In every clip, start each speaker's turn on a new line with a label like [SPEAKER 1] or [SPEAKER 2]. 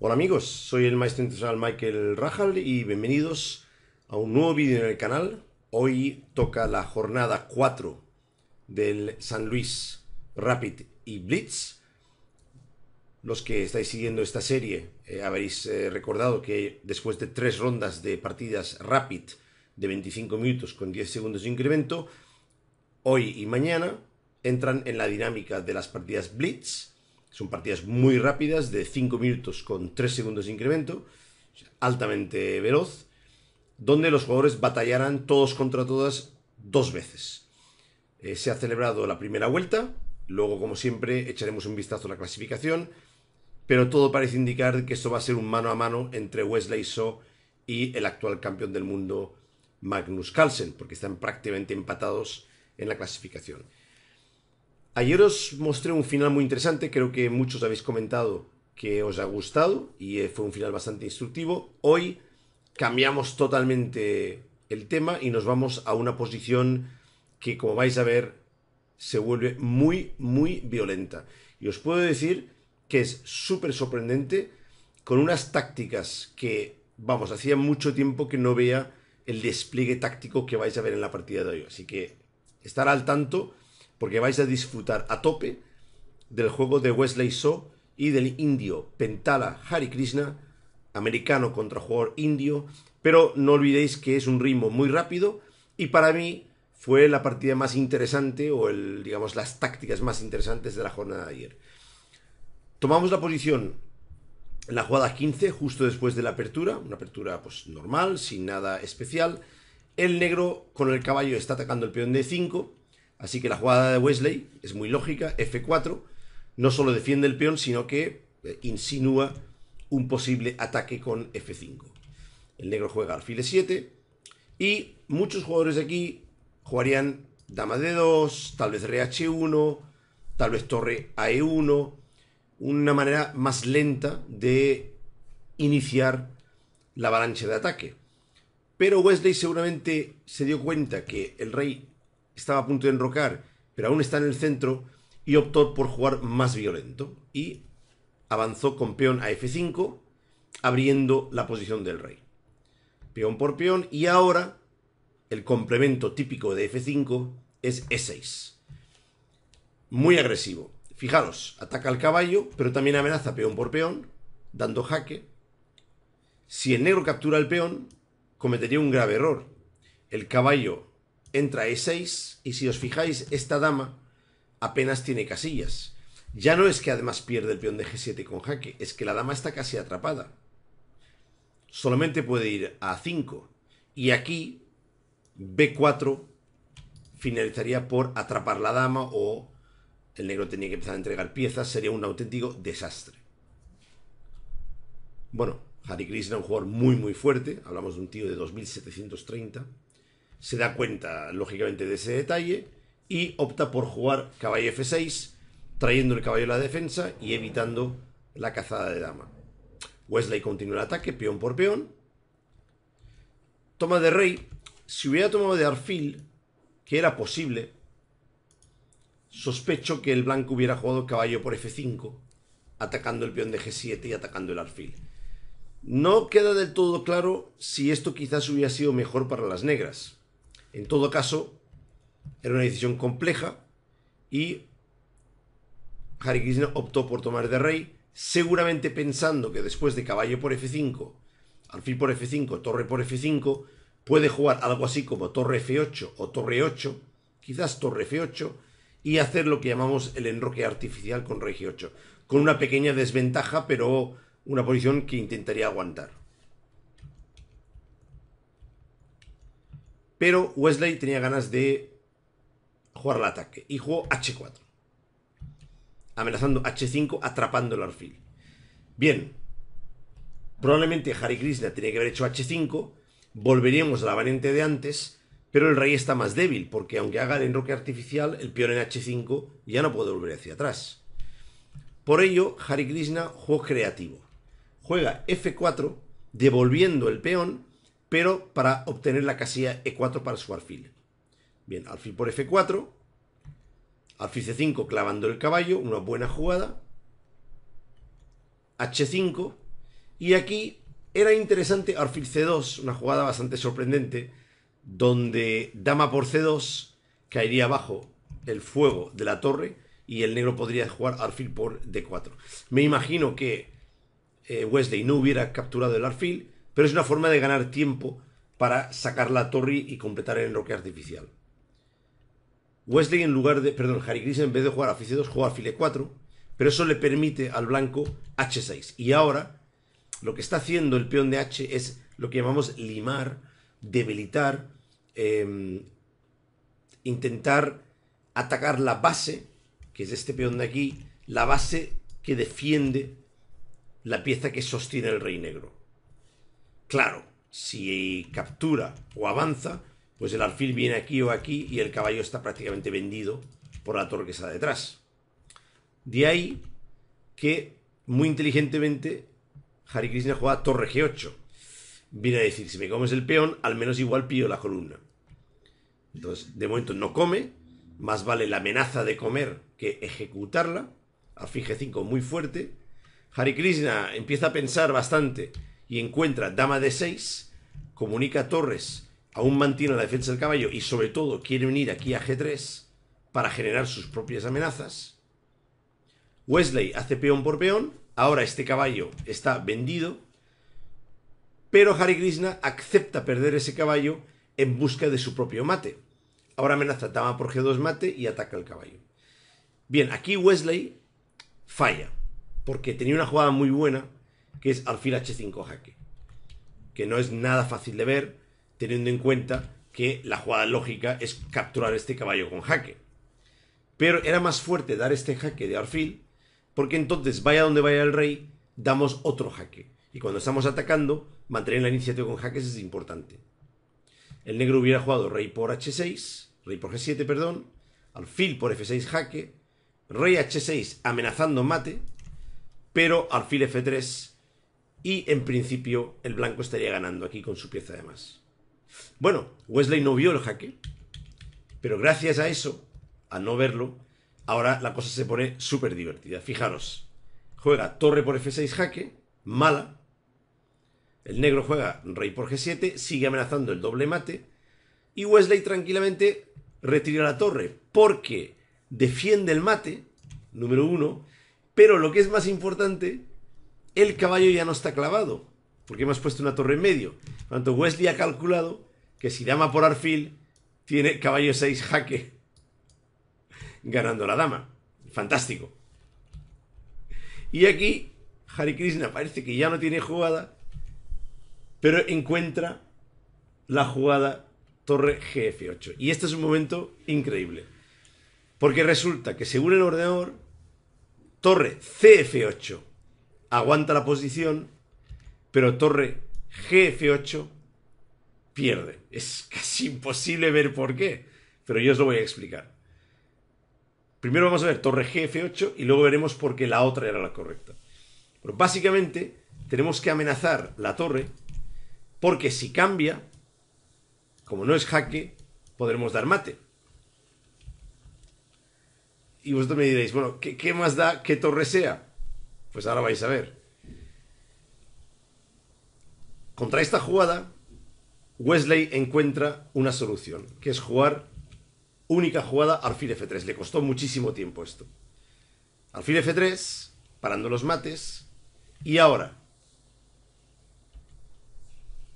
[SPEAKER 1] Hola amigos, soy el maestro internacional Michael Rajal y bienvenidos a un nuevo vídeo en el canal. Hoy toca la jornada 4 del San Luis Rapid y Blitz. Los que estáis siguiendo esta serie eh, habréis eh, recordado que después de tres rondas de partidas Rapid de 25 minutos con 10 segundos de incremento, hoy y mañana entran en la dinámica de las partidas Blitz son partidas muy rápidas, de 5 minutos con 3 segundos de incremento, altamente veloz, donde los jugadores batallarán todos contra todas dos veces. Eh, se ha celebrado la primera vuelta, luego como siempre echaremos un vistazo a la clasificación, pero todo parece indicar que esto va a ser un mano a mano entre Wesley So y el actual campeón del mundo Magnus Carlsen, porque están prácticamente empatados en la clasificación. Ayer os mostré un final muy interesante, creo que muchos habéis comentado que os ha gustado y eh, fue un final bastante instructivo. Hoy cambiamos totalmente el tema y nos vamos a una posición que, como vais a ver, se vuelve muy, muy violenta. Y os puedo decir que es súper sorprendente con unas tácticas que, vamos, hacía mucho tiempo que no veía el despliegue táctico que vais a ver en la partida de hoy. Así que estar al tanto porque vais a disfrutar a tope del juego de Wesley So y del indio Pentala Hari Krishna, americano contra jugador indio, pero no olvidéis que es un ritmo muy rápido y para mí fue la partida más interesante o el, digamos las tácticas más interesantes de la jornada de ayer. Tomamos la posición en la jugada 15 justo después de la apertura, una apertura pues normal, sin nada especial. El negro con el caballo está atacando el peón de 5 Así que la jugada de Wesley es muy lógica, F4, no solo defiende el peón, sino que eh, insinúa un posible ataque con F5. El negro juega al file 7 y muchos jugadores de aquí jugarían dama D2, tal vez h 1 tal vez torre AE1, una manera más lenta de iniciar la avalancha de ataque. Pero Wesley seguramente se dio cuenta que el rey estaba a punto de enrocar, pero aún está en el centro, y optó por jugar más violento, y avanzó con peón a f5, abriendo la posición del rey. Peón por peón, y ahora el complemento típico de f5 es e6. Muy agresivo. Fijaros, ataca al caballo, pero también amenaza peón por peón, dando jaque. Si el negro captura al peón, cometería un grave error. El caballo entra E6 y si os fijáis, esta dama apenas tiene casillas. Ya no es que además pierde el peón de G7 con jaque, es que la dama está casi atrapada. Solamente puede ir a 5 y aquí B4 finalizaría por atrapar la dama o el negro tenía que empezar a entregar piezas, sería un auténtico desastre. Bueno, Harry era un jugador muy muy fuerte, hablamos de un tío de 2730 se da cuenta, lógicamente, de ese detalle y opta por jugar caballo f6, trayendo el caballo a la defensa y evitando la cazada de dama. Wesley continúa el ataque, peón por peón. Toma de rey. Si hubiera tomado de arfil, que era posible, sospecho que el blanco hubiera jugado caballo por f5, atacando el peón de g7 y atacando el arfil. No queda del todo claro si esto quizás hubiera sido mejor para las negras. En todo caso, era una decisión compleja y Hare optó por tomar de rey, seguramente pensando que después de caballo por F5, alfil por F5, torre por F5, puede jugar algo así como torre F8 o torre 8, quizás torre F8, y hacer lo que llamamos el enroque artificial con rey 8 con una pequeña desventaja, pero una posición que intentaría aguantar. Pero Wesley tenía ganas de jugar el ataque y jugó H4. Amenazando H5, atrapando el alfil. Bien, probablemente Harry Krishna tenía que haber hecho H5, volveríamos a la variante de antes, pero el rey está más débil, porque aunque haga el enroque artificial, el peón en H5 ya no puede volver hacia atrás. Por ello, Harry Krishna jugó creativo. Juega F4, devolviendo el peón, pero para obtener la casilla E4 para su alfil. Bien, alfil por F4, alfil C5 clavando el caballo, una buena jugada, H5, y aquí era interesante alfil C2, una jugada bastante sorprendente, donde dama por C2 caería bajo el fuego de la torre y el negro podría jugar alfil por D4. Me imagino que eh, Wesley no hubiera capturado el alfil, pero es una forma de ganar tiempo para sacar la torre y completar el enroque artificial. Wesley en lugar de, perdón, Harry Gris en vez de jugar a c2 juega a file 4, pero eso le permite al blanco h6. Y ahora lo que está haciendo el peón de h es lo que llamamos limar, debilitar, em, intentar atacar la base, que es este peón de aquí, la base que defiende la pieza que sostiene el rey negro. Claro, si captura o avanza, pues el alfil viene aquí o aquí y el caballo está prácticamente vendido por la torre que está detrás. De ahí que muy inteligentemente Harry Krishna juega torre G8. Viene a decir, si me comes el peón, al menos igual pillo la columna. Entonces, de momento no come, más vale la amenaza de comer que ejecutarla. Alfil G5 muy fuerte. Harry Krishna empieza a pensar bastante y encuentra dama de 6, comunica a Torres, aún mantiene la defensa del caballo y sobre todo quiere unir aquí a G3 para generar sus propias amenazas. Wesley hace peón por peón, ahora este caballo está vendido, pero Harry Grisna acepta perder ese caballo en busca de su propio mate. Ahora amenaza dama por G2 mate y ataca el caballo. Bien, aquí Wesley falla, porque tenía una jugada muy buena que es alfil h5 jaque. Que no es nada fácil de ver, teniendo en cuenta que la jugada lógica es capturar este caballo con jaque. Pero era más fuerte dar este jaque de alfil, porque entonces, vaya donde vaya el rey, damos otro jaque. Y cuando estamos atacando, mantener la iniciativa con jaques es importante. El negro hubiera jugado rey por h6, rey por g7, perdón, alfil por f6 jaque, rey h6 amenazando mate, pero alfil f3 y en principio el blanco estaría ganando aquí con su pieza de más. Bueno, Wesley no vio el jaque, pero gracias a eso, a no verlo, ahora la cosa se pone súper divertida. Fijaros, juega torre por f6 jaque, mala. El negro juega rey por g7, sigue amenazando el doble mate. Y Wesley tranquilamente retira la torre porque defiende el mate, número uno. Pero lo que es más importante el caballo ya no está clavado, porque hemos puesto una torre en medio. Por tanto, Wesley ha calculado que si dama por arfil. tiene caballo 6 jaque, ganando la dama. Fantástico. Y aquí, Harry Krishna parece que ya no tiene jugada, pero encuentra la jugada torre GF8. Y este es un momento increíble. Porque resulta que según el ordenador, torre CF8 aguanta la posición, pero torre GF8 pierde. Es casi imposible ver por qué, pero yo os lo voy a explicar. Primero vamos a ver torre GF8 y luego veremos por qué la otra era la correcta. Pero básicamente tenemos que amenazar la torre porque si cambia, como no es jaque, podremos dar mate. Y vosotros me diréis, bueno, ¿qué, qué más da qué torre sea? Pues ahora vais a ver. Contra esta jugada, Wesley encuentra una solución, que es jugar única jugada alfil F3. Le costó muchísimo tiempo esto. Alfil F3, parando los mates. Y ahora,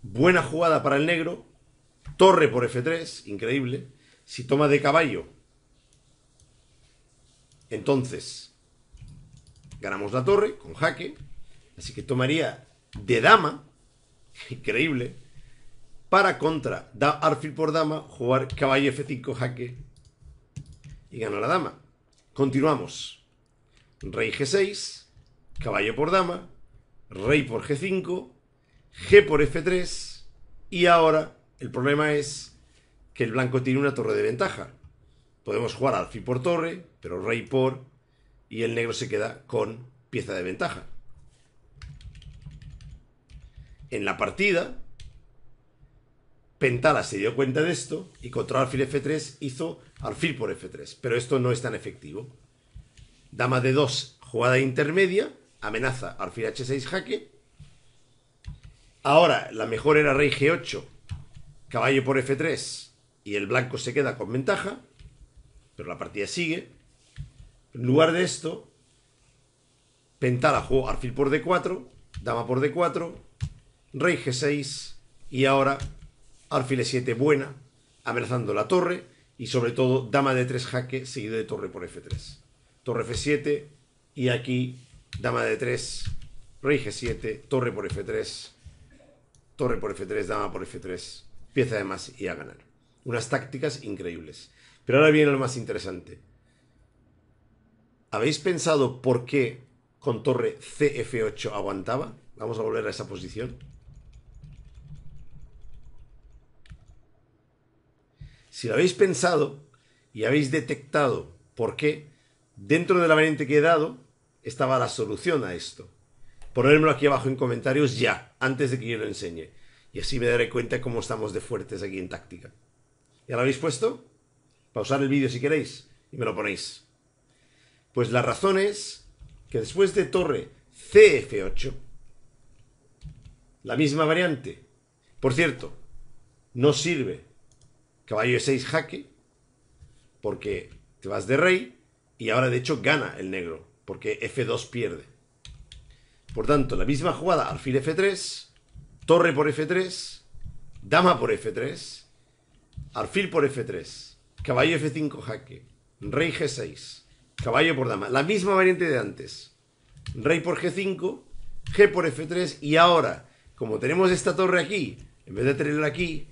[SPEAKER 1] buena jugada para el negro. Torre por F3, increíble. Si toma de caballo, entonces Ganamos la torre con jaque. Así que tomaría de dama. Increíble. Para contra. Da alfil por dama. Jugar caballo F5 jaque. Y gana la dama. Continuamos. Rey G6. Caballo por dama. Rey por G5. G por F3. Y ahora el problema es que el blanco tiene una torre de ventaja. Podemos jugar alfil por torre, pero rey por y el negro se queda con pieza de ventaja. En la partida, Pentala se dio cuenta de esto y contra alfil f3 hizo alfil por f3, pero esto no es tan efectivo. Dama de 2 jugada intermedia, amenaza alfil h6 jaque. Ahora, la mejor era rey g8, caballo por f3 y el blanco se queda con ventaja, pero la partida sigue. En lugar de esto, Pentala jugó alfil por d4, dama por d4, rey g6 y ahora alfil e7 buena, amenazando la torre y sobre todo dama de 3 jaque seguido de torre por f3. Torre f7 y aquí dama de 3, rey g7, torre por f3, torre por f3, dama por f3, pieza de más y a ganar. Unas tácticas increíbles. Pero ahora viene lo más interesante. ¿Habéis pensado por qué con torre CF8 aguantaba? Vamos a volver a esa posición. Si lo habéis pensado y habéis detectado por qué, dentro de la variante que he dado estaba la solución a esto. Ponérmelo aquí abajo en comentarios ya, antes de que yo lo enseñe. Y así me daré cuenta cómo estamos de fuertes aquí en táctica. ¿Ya lo habéis puesto? Pausar el vídeo si queréis y me lo ponéis. Pues la razón es que después de torre CF8, la misma variante, por cierto, no sirve caballo E6 jaque, porque te vas de rey y ahora de hecho gana el negro, porque F2 pierde. Por tanto, la misma jugada, alfil F3, torre por F3, dama por F3, alfil por F3, caballo F5 jaque, rey G6, Caballo por dama. La misma variante de antes. Rey por G5, G por F3 y ahora, como tenemos esta torre aquí, en vez de tenerla aquí,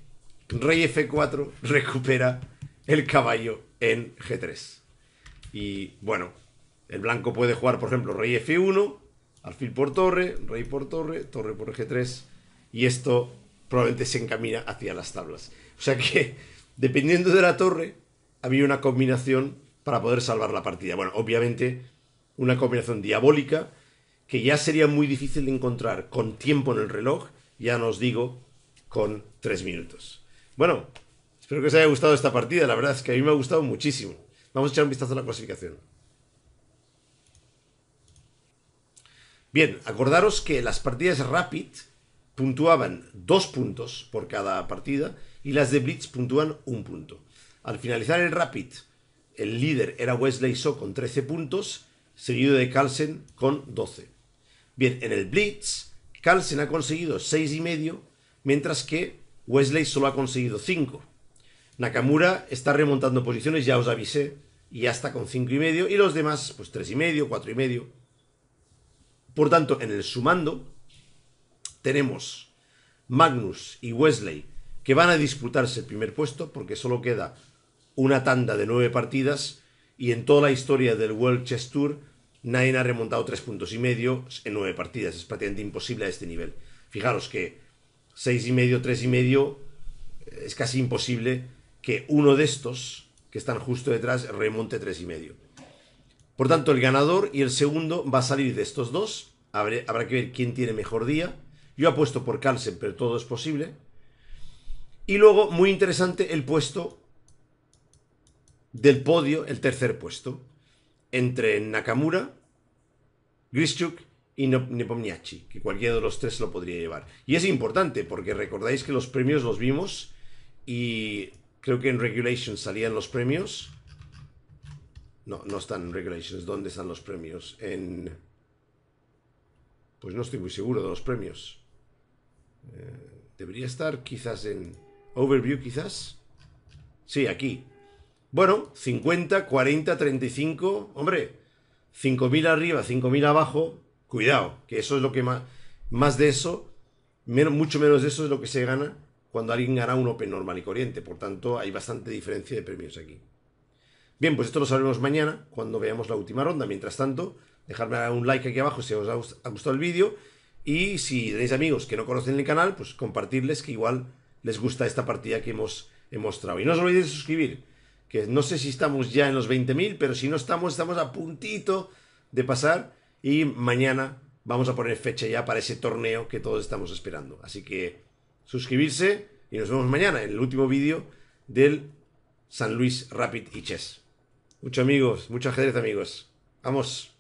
[SPEAKER 1] Rey F4 recupera el caballo en G3. Y bueno, el blanco puede jugar, por ejemplo, Rey F1, alfil por torre, Rey por torre, torre por G3 y esto probablemente se encamina hacia las tablas. O sea que, dependiendo de la torre, había una combinación para poder salvar la partida. Bueno, obviamente una combinación diabólica que ya sería muy difícil de encontrar con tiempo en el reloj, ya nos digo, con tres minutos. Bueno, espero que os haya gustado esta partida, la verdad es que a mí me ha gustado muchísimo. Vamos a echar un vistazo a la clasificación. Bien, acordaros que las partidas Rapid puntuaban dos puntos por cada partida y las de Blitz puntúan un punto. Al finalizar el Rapid el líder era Wesley So con 13 puntos, seguido de Carlsen con 12. Bien, en el Blitz, Carlsen ha conseguido 6,5, mientras que Wesley solo ha conseguido 5. Nakamura está remontando posiciones, ya os avisé, y ya está con 5,5, y los demás, pues 3,5, 4,5. Por tanto, en el sumando, tenemos Magnus y Wesley que van a disputarse el primer puesto, porque solo queda una tanda de nueve partidas y en toda la historia del World Chess Tour nadie ha remontado tres puntos y medio en nueve partidas. Es prácticamente imposible a este nivel. Fijaros que seis y medio, tres y medio eh, es casi imposible que uno de estos que están justo detrás remonte tres y medio. Por tanto, el ganador y el segundo va a salir de estos dos. habrá que ver quién tiene mejor día. Yo apuesto por Carlsen, pero todo es posible. Y luego, muy interesante, el puesto del podio el tercer puesto entre Nakamura, Grischuk y Nepomniachtchi, que cualquiera de los tres lo podría llevar. Y es importante porque recordáis que los premios los vimos y creo que en Regulations salían los premios. No, no están en Regulations. ¿Dónde están los premios? En... Pues no estoy muy seguro de los premios. Eh, debería estar quizás en Overview, quizás. Sí, aquí. Bueno, 50, 40, 35, hombre, 5.000 arriba, 5.000 abajo, cuidado, que eso es lo que más, más de eso, mucho menos de eso es lo que se gana cuando alguien gana un Open normal y corriente, por tanto hay bastante diferencia de premios aquí. Bien, pues esto lo sabremos mañana, cuando veamos la última ronda. Mientras tanto, dejadme un like aquí abajo si os ha gustado el vídeo. Y si tenéis amigos que no conocen el canal, pues compartirles que igual les gusta esta partida que hemos, hemos mostrado. Y no os olvidéis de suscribir que no sé si estamos ya en los 20.000, pero si no estamos, estamos a puntito de pasar y mañana vamos a poner fecha ya para ese torneo que todos estamos esperando. Así que suscribirse y nos vemos mañana en el último vídeo del San Luis Rapid y Chess. Muchos amigos, mucho ajedrez amigos. Vamos.